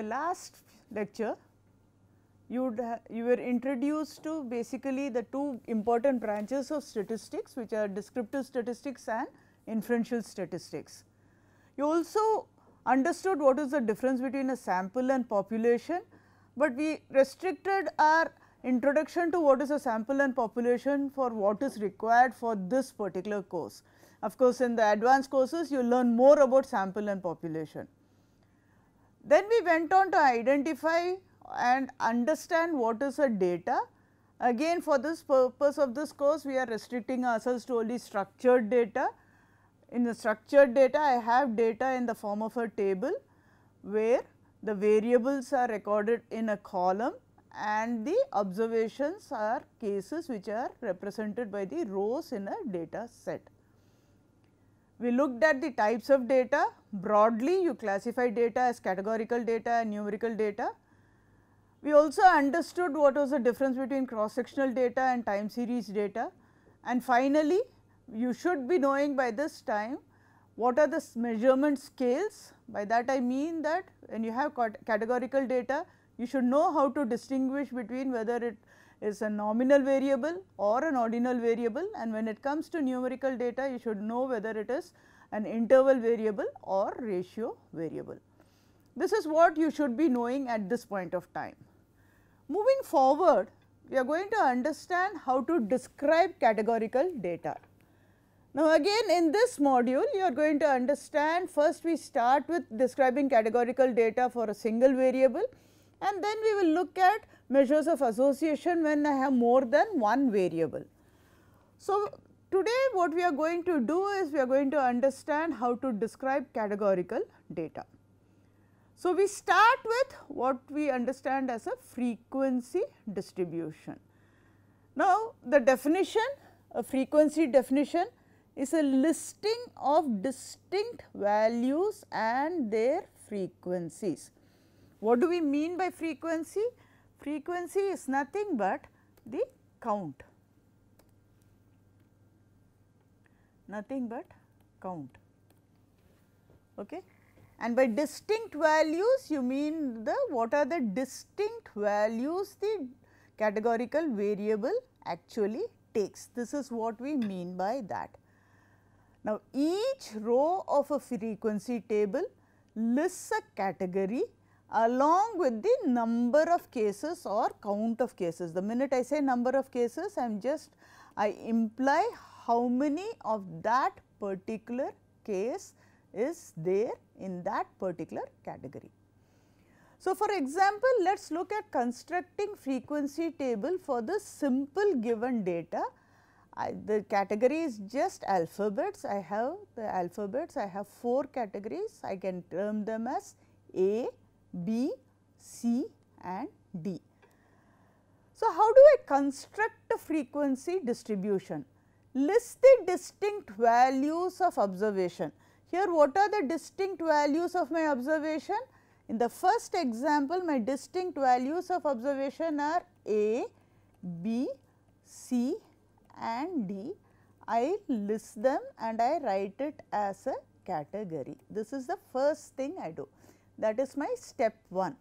the last lecture, you, you were introduced to basically the two important branches of statistics which are descriptive statistics and inferential statistics. You also understood what is the difference between a sample and population, but we restricted our introduction to what is a sample and population for what is required for this particular course. Of course, in the advanced courses you learn more about sample and population. Then we went on to identify and understand what is a data. Again for this purpose of this course we are restricting ourselves to only structured data. In the structured data I have data in the form of a table where the variables are recorded in a column and the observations are cases which are represented by the rows in a data set. We looked at the types of data, broadly you classify data as categorical data and numerical data. We also understood what was the difference between cross sectional data and time series data and finally, you should be knowing by this time what are the measurement scales. By that I mean that when you have categorical data, you should know how to distinguish between whether it is a nominal variable or an ordinal variable and when it comes to numerical data you should know whether it is an interval variable or ratio variable. This is what you should be knowing at this point of time. Moving forward we are going to understand how to describe categorical data. Now again in this module you are going to understand first we start with describing categorical data for a single variable and then we will look at measures of association when I have more than one variable. So, today what we are going to do is we are going to understand how to describe categorical data. So, we start with what we understand as a frequency distribution. Now, the definition a frequency definition is a listing of distinct values and their frequencies. What do we mean by frequency? frequency is nothing but the count, nothing but count. Okay. And by distinct values you mean the what are the distinct values the categorical variable actually takes. This is what we mean by that. Now, each row of a frequency table lists a category along with the number of cases or count of cases. The minute I say number of cases, I am just I imply how many of that particular case is there in that particular category. So, for example, let us look at constructing frequency table for the simple given data. I, the category is just alphabets. I have the alphabets, I have 4 categories. I can term them as A, B, C and D. So, how do I construct a frequency distribution? List the distinct values of observation. Here what are the distinct values of my observation? In the first example my distinct values of observation are A, B, C and D. I list them and I write it as a category. This is the first thing I do that is my step 1.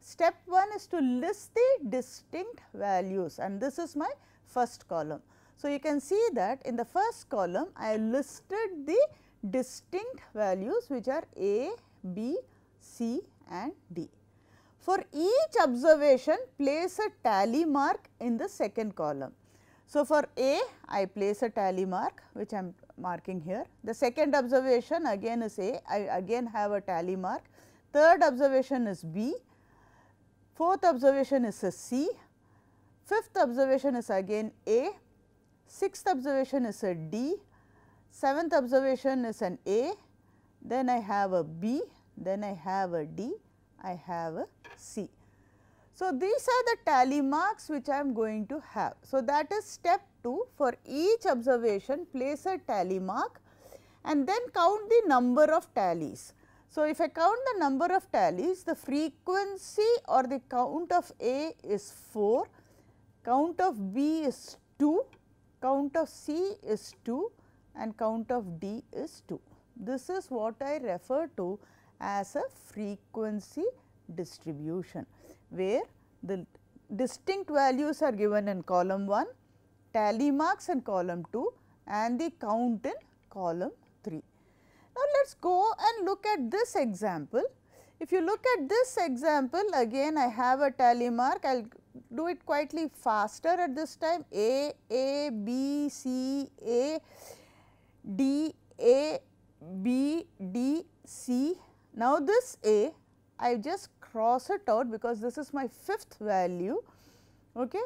Step 1 is to list the distinct values and this is my first column. So, you can see that in the first column I listed the distinct values which are A, B, C and D. For each observation place a tally mark in the second column. So, for A I place a tally mark which I am marking here. The second observation again is A I again have a tally mark third observation is B, fourth observation is C, fifth observation is again A, sixth observation is a D, seventh observation is an A, then I have a B, then I have a D, I have a C. So, these are the tally marks which I am going to have. So, that is step 2 for each observation place a tally mark and then count the number of tallies. So, if I count the number of tallies, the frequency or the count of A is 4, count of B is 2, count of C is 2 and count of D is 2. This is what I refer to as a frequency distribution, where the distinct values are given in column 1, tally marks in column 2 and the count in column 3. Now, let us go and look at this example. If you look at this example again I have a tally mark, I will do it quietly faster at this time A, A, B, C, A, D, A, B, D, C. Now, this A I just cross it out because this is my fifth value. Okay.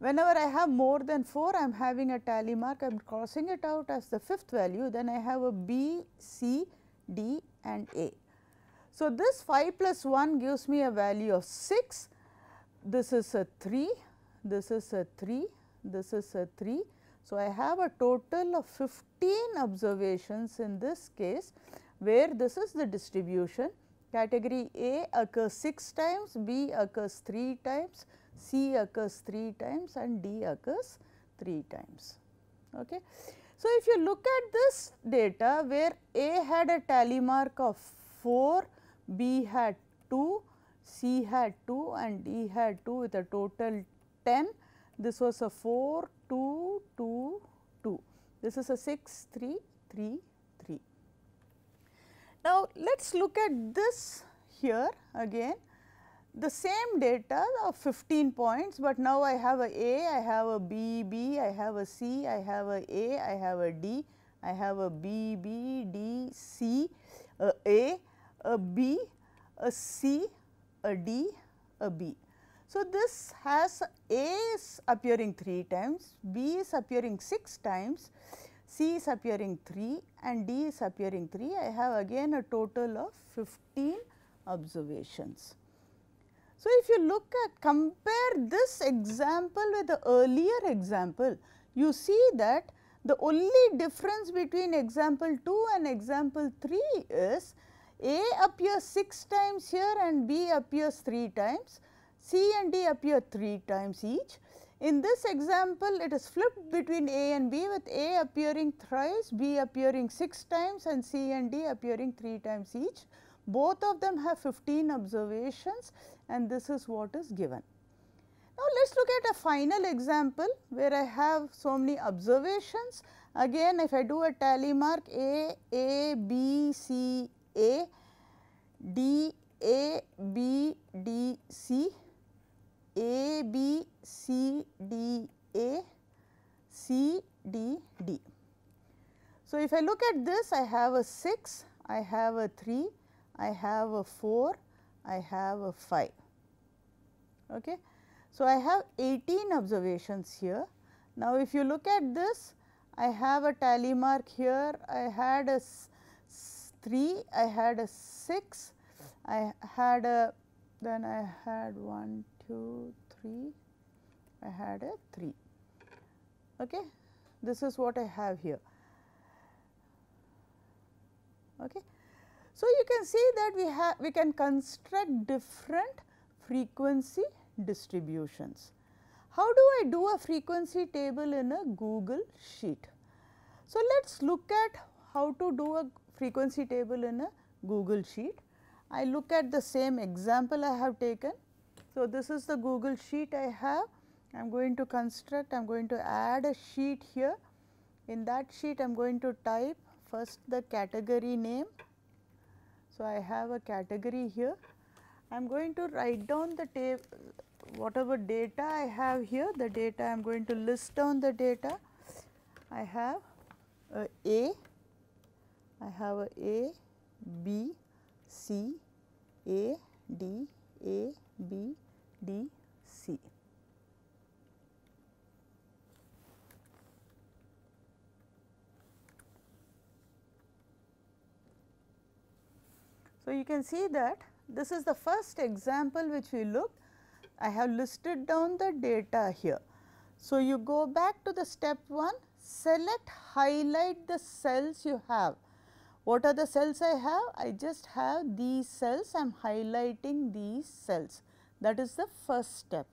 Whenever I have more than 4, I am having a tally mark, I am crossing it out as the fifth value, then I have a B, C, D and A. So, this 5 plus 1 gives me a value of 6, this is a 3, this is a 3, this is a 3. So, I have a total of 15 observations in this case, where this is the distribution. Category A occurs 6 times, B occurs 3 times, C occurs 3 times and D occurs 3 times. Okay. So, if you look at this data where A had a tally mark of 4, B had 2, C had 2 and D had 2 with a total 10. This was a 4, 2, 2, 2. This is a 6, 3, 3, 3. Now, let us look at this here again the same data of 15 points, but now I have a A, I have a B, B, I have a C, I have a A, I have a D, I have a B, B, D, C, a A, a B, a C, a D, a B. So, this has A is appearing 3 times, B is appearing 6 times, C is appearing 3 and D is appearing 3. I have again a total of 15 observations. So, if you look at compare this example with the earlier example, you see that the only difference between example 2 and example 3 is A appears 6 times here and B appears 3 times, C and D appear 3 times each. In this example, it is flipped between A and B with A appearing thrice, B appearing 6 times and C and D appearing 3 times each. Both of them have 15 observations and this is what is given. Now, let us look at a final example where I have so many observations. Again, if I do a tally mark A, A, B, C, A, D, A, B, D, C, A, B, C, D, A, C, D, D. So, if I look at this, I have a 6, I have a 3, I have a 4, I have a 5. Okay. So, I have 18 observations here. Now, if you look at this, I have a tally mark here, I had a 3, I had a 6, I had a then I had 1, 2, 3, I had a 3. Okay. This is what I have here. Okay. So, you can see that we have we can construct different frequency distributions. How do I do a frequency table in a Google sheet? So, let us look at how to do a frequency table in a Google sheet. I look at the same example I have taken. So, this is the Google sheet I have. I am going to construct, I am going to add a sheet here. In that sheet, I am going to type first the category name so, I have a category here. I am going to write down the table whatever data I have here the data I am going to list down the data. I have a A, I have a A, B, C, A, D, A, B, D, So, you can see that this is the first example which we looked. I have listed down the data here. So, you go back to the step 1, select highlight the cells you have. What are the cells I have? I just have these cells, I am highlighting these cells. That is the first step.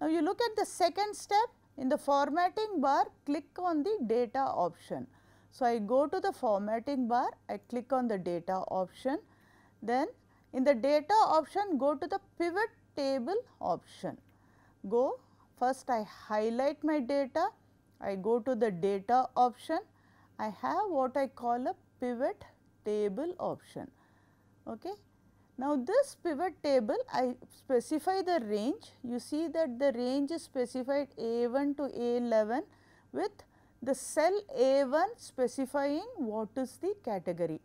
Now, you look at the second step in the formatting bar, click on the data option. So, I go to the formatting bar, I click on the data option then in the data option go to the pivot table option. Go first I highlight my data, I go to the data option, I have what I call a pivot table option. Okay. Now, this pivot table I specify the range, you see that the range is specified A1 to A11 with the cell A1 specifying what is the category.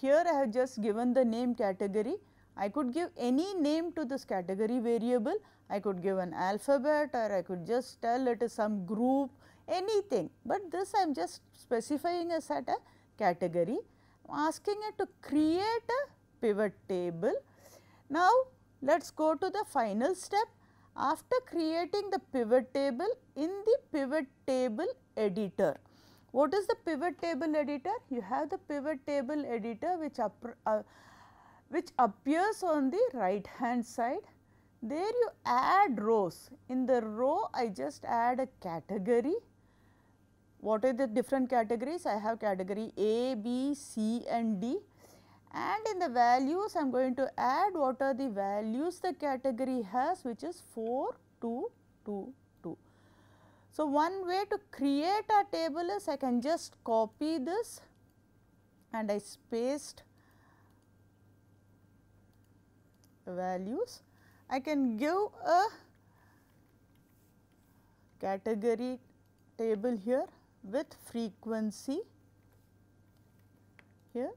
Here I have just given the name category. I could give any name to this category variable. I could give an alphabet or I could just tell it is some group anything, but this I am just specifying as at a category asking it to create a pivot table. Now, let us go to the final step. After creating the pivot table, in the pivot table editor, what is the pivot table editor? You have the pivot table editor which, up, uh, which appears on the right hand side. There you add rows. In the row I just add a category. What are the different categories? I have category A, B, C and D and in the values I am going to add what are the values the category has which is 4, 2, 2, so, one way to create a table is I can just copy this and I paste values. I can give a category table here with frequency here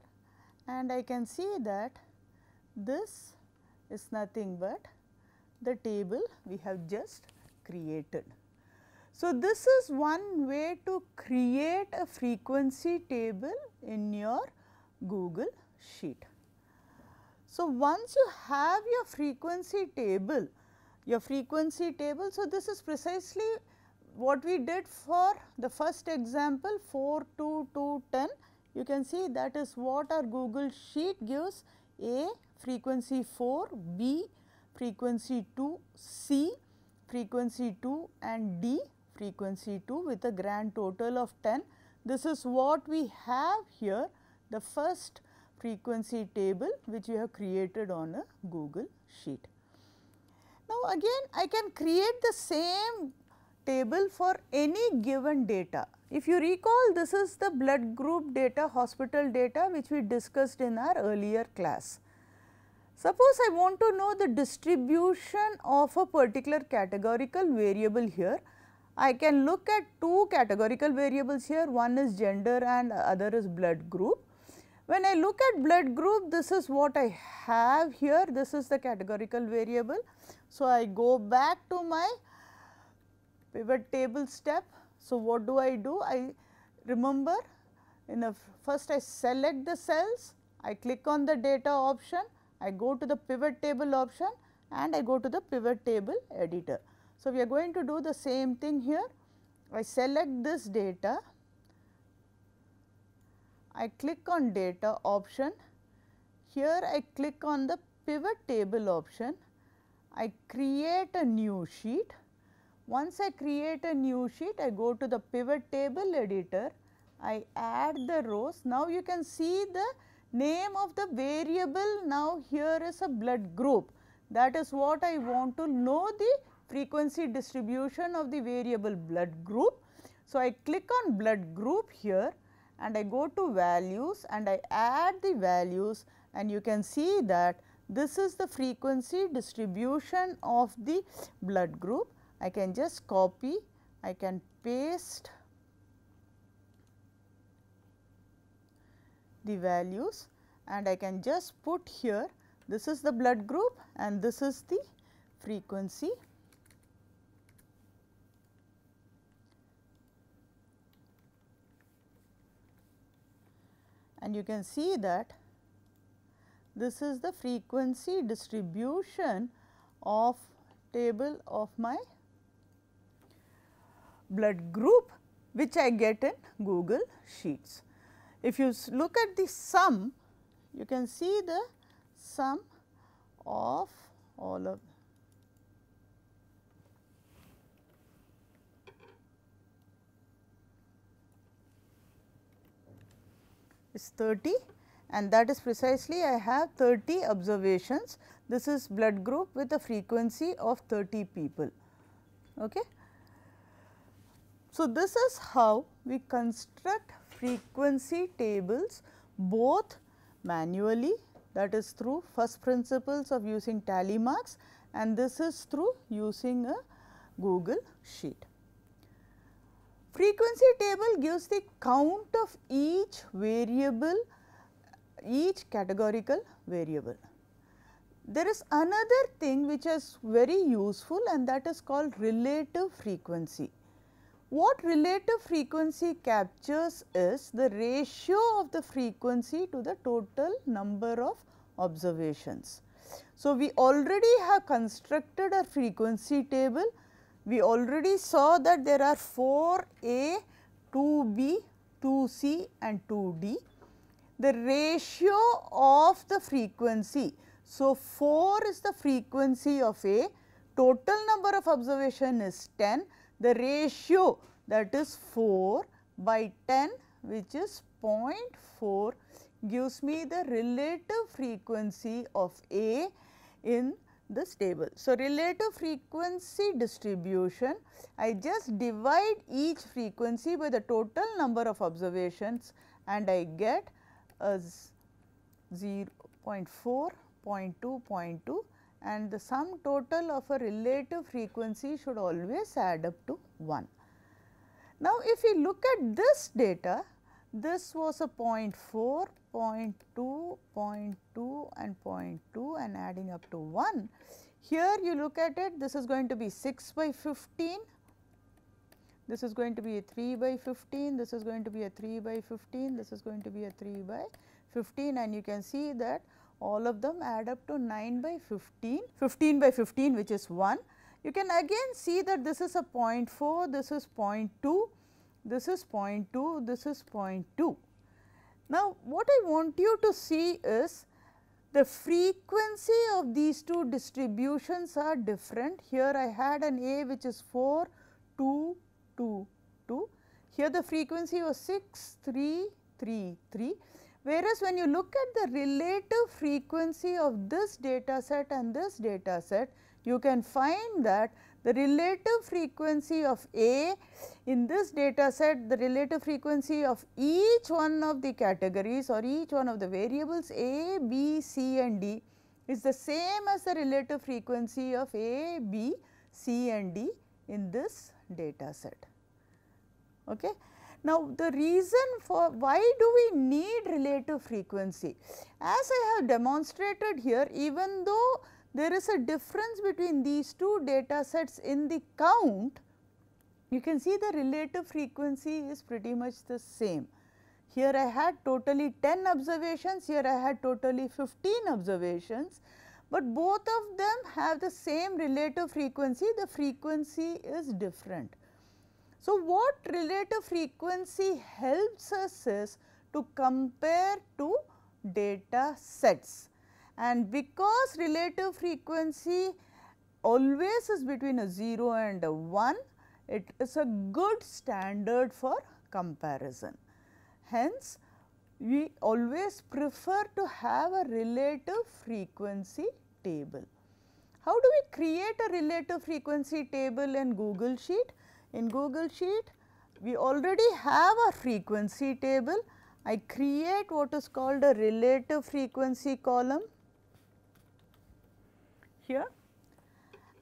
and I can see that this is nothing but the table we have just created. So, this is one way to create a frequency table in your Google sheet. So, once you have your frequency table, your frequency table, so this is precisely what we did for the first example 4 2 2 10 you can see that is what our Google sheet gives A frequency 4, B frequency 2, C frequency 2 and D frequency 2 with a grand total of 10. This is what we have here the first frequency table which you have created on a Google sheet. Now again I can create the same table for any given data. If you recall this is the blood group data, hospital data which we discussed in our earlier class. Suppose I want to know the distribution of a particular categorical variable here. I can look at two categorical variables here, one is gender and other is blood group. When I look at blood group, this is what I have here, this is the categorical variable. So, I go back to my pivot table step. So, what do I do? I remember in the first I select the cells, I click on the data option, I go to the pivot table option and I go to the pivot table editor. So, we are going to do the same thing here. I select this data, I click on data option, here I click on the pivot table option, I create a new sheet. Once I create a new sheet, I go to the pivot table editor, I add the rows. Now, you can see the name of the variable now here is a blood group that is what I want to know the frequency distribution of the variable blood group. So, I click on blood group here and I go to values and I add the values and you can see that this is the frequency distribution of the blood group. I can just copy, I can paste the values and I can just put here this is the blood group and this is the frequency and you can see that this is the frequency distribution of table of my blood group which I get in Google Sheets. If you look at the sum, you can see the sum of all of is 30 and that is precisely I have 30 observations. This is blood group with a frequency of 30 people. Okay. So, this is how we construct frequency tables both manually that is through first principles of using tally marks and this is through using a Google sheet. Frequency table gives the count of each variable, each categorical variable. There is another thing which is very useful and that is called relative frequency. What relative frequency captures is the ratio of the frequency to the total number of observations. So, we already have constructed a frequency table we already saw that there are 4A, 2B, 2C and 2D. The ratio of the frequency. So, 4 is the frequency of A, total number of observation is 10, the ratio that is 4 by 10 which is 0.4 gives me the relative frequency of A in this table. So, relative frequency distribution, I just divide each frequency by the total number of observations and I get as 0 0.4, 0 0.2, 0 0.2 and the sum total of a relative frequency should always add up to 1. Now, if we look at this data, this was a 0 0.4, 0 0.2, 0 0.2 and 0.2 and adding up to 1. Here you look at it, this is going to be 6 by 15, this is going to be a 3 by 15, this is going to be a 3 by 15, this is going to be a 3 by 15 and you can see that all of them add up to 9 by 15, 15 by 15 which is 1. You can again see that this is a 0.4, this is 0.2 this is point 2, this is point 2. Now, what I want you to see is the frequency of these two distributions are different. Here I had an A which is 4, 2, 2, 2. Here the frequency was 6, 3, 3, 3. Whereas, when you look at the relative frequency of this data set and this data set, you can find that the relative frequency of A in this data set the relative frequency of each one of the categories or each one of the variables A, B, C and D is the same as the relative frequency of A, B, C and D in this data set. Okay. Now, the reason for why do we need relative frequency? As I have demonstrated here, even though there is a difference between these two data sets in the count, you can see the relative frequency is pretty much the same. Here I had totally 10 observations, here I had totally 15 observations, but both of them have the same relative frequency, the frequency is different. So, what relative frequency helps us is to compare two data sets and because relative frequency always is between a 0 and a 1, it is a good standard for comparison. Hence, we always prefer to have a relative frequency table. How do we create a relative frequency table in Google Sheet? In Google Sheet, we already have a frequency table. I create what is called a relative frequency column here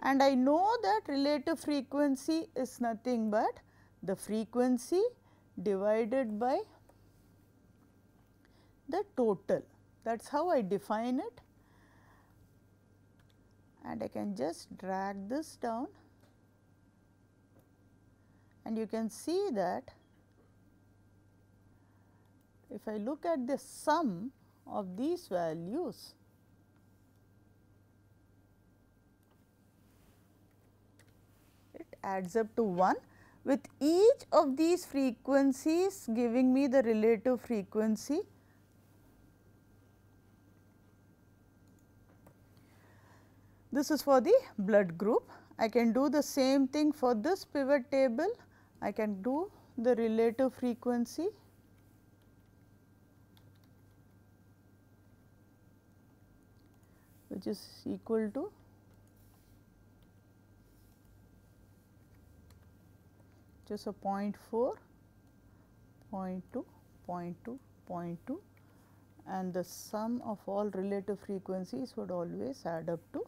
and I know that relative frequency is nothing but the frequency divided by the total that is how I define it and I can just drag this down and you can see that if I look at the sum of these values adds up to 1 with each of these frequencies giving me the relative frequency. This is for the blood group. I can do the same thing for this pivot table. I can do the relative frequency. which is equal to So, 0 0.4, 0 0.2, 0 0.2, 0 0.2 and the sum of all relative frequencies would always add up to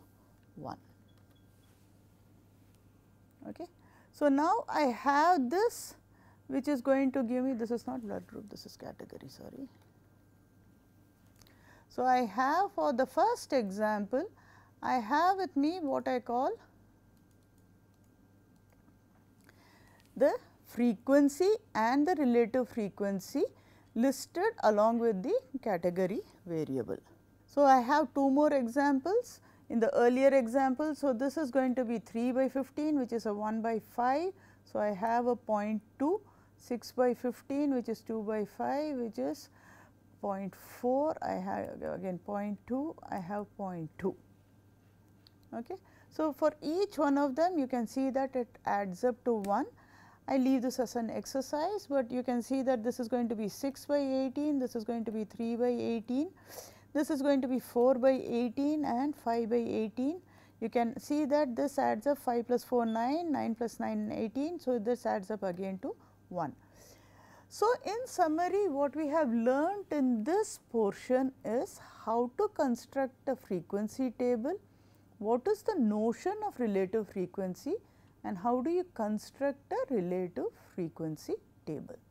1. Okay. So, now I have this which is going to give me this is not blood group this is category sorry. So, I have for the first example I have with me what I call the frequency and the relative frequency listed along with the category variable. So, I have two more examples in the earlier example. So, this is going to be 3 by 15 which is a 1 by 5. So, I have a 0.2, 6 by 15 which is 2 by 5 which is 0.4, I have again 0.2, I have 0.2. Okay. So, for each one of them you can see that it adds up to 1 I leave this as an exercise, but you can see that this is going to be 6 by 18, this is going to be 3 by 18, this is going to be 4 by 18 and 5 by 18. You can see that this adds up 5 plus 4 9, 9 plus 9 18, so this adds up again to 1. So, in summary what we have learnt in this portion is how to construct a frequency table, what is the notion of relative frequency, and how do you construct a relative frequency table.